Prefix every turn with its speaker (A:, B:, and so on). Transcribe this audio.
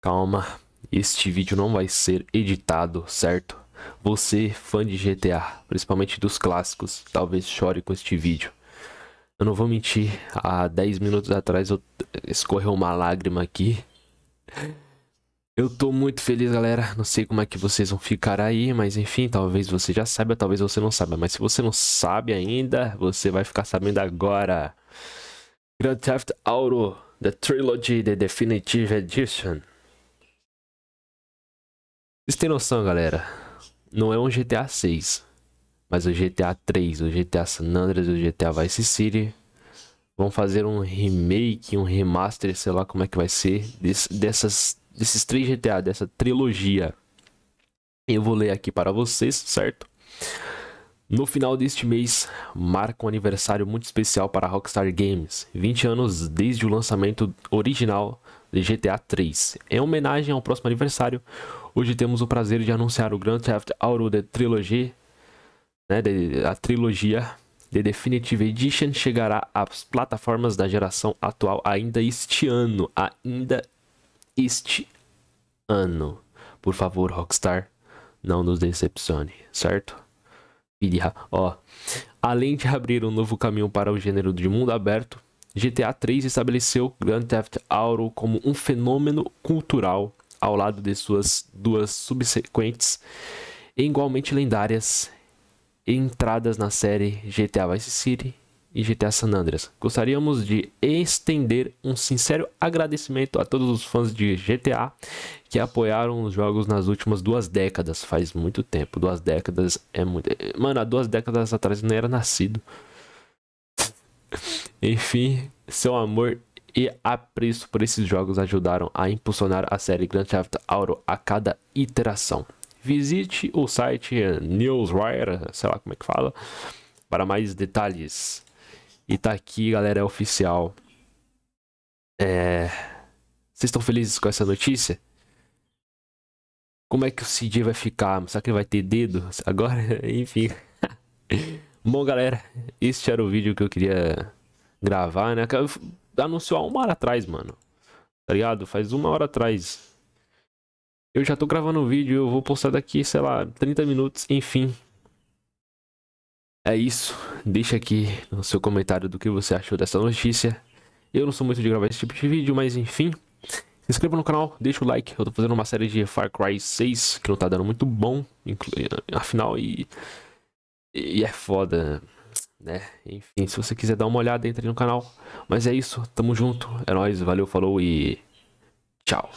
A: Calma, este vídeo não vai ser editado, certo? Você, fã de GTA, principalmente dos clássicos, talvez chore com este vídeo. Eu não vou mentir, há 10 minutos atrás eu... escorreu uma lágrima aqui. Eu tô muito feliz, galera. Não sei como é que vocês vão ficar aí, mas enfim, talvez você já saiba, talvez você não saiba. Mas se você não sabe ainda, você vai ficar sabendo agora. Grand Theft Auto, The Trilogy, The Definitive Edition. Vocês têm noção, galera? Não é um GTA 6, mas o GTA 3, o GTA San Andreas, o GTA Vice City. Vão fazer um remake, um remaster, sei lá como é que vai ser, desse, dessas, desses três GTA, dessa trilogia. Eu vou ler aqui para vocês, certo? No final deste mês, marca um aniversário muito especial para a Rockstar Games, 20 anos desde o lançamento original de GTA 3. Em homenagem ao próximo aniversário, hoje temos o prazer de anunciar o Grand Theft Auto The Trilogy, né, a trilogia The Definitive Edition chegará às plataformas da geração atual ainda este ano, ainda este ano. Por favor, Rockstar, não nos decepcione, certo? Filha, ó. Além de abrir um novo caminho para o gênero de mundo aberto, GTA 3 estabeleceu Grand Theft Auto como um fenômeno cultural ao lado de suas duas subsequentes e igualmente lendárias entradas na série GTA Vice City e GTA San Andreas. Gostaríamos de estender um sincero agradecimento a todos os fãs de GTA que apoiaram os jogos nas últimas duas décadas. Faz muito tempo, duas décadas é muito. Mano, há duas décadas atrás não era nascido. Enfim, seu amor e apreço por esses jogos ajudaram a impulsionar a série Grand Theft Auto a cada iteração. Visite o site Newswire, sei lá como é que fala, para mais detalhes. E tá aqui, galera, é oficial. É... Vocês estão felizes com essa notícia? Como é que o CJ vai ficar? Será que ele vai ter dedo agora? Enfim. Bom, galera, este era o vídeo que eu queria gravar, né? Anunciou há uma hora atrás, mano. Tá ligado? Faz uma hora atrás. Eu já tô gravando o vídeo, eu vou postar daqui, sei lá, 30 minutos, enfim. É isso. Deixa aqui no seu comentário do que você achou dessa notícia. Eu não sou muito de gravar esse tipo de vídeo, mas enfim. Se inscreva no canal, deixa o like. Eu tô fazendo uma série de Far Cry 6 que não tá dando muito bom, afinal, e, e é foda, né? Enfim, se você quiser dar uma olhada, entre no canal. Mas é isso, tamo junto, é nóis, valeu, falou e tchau.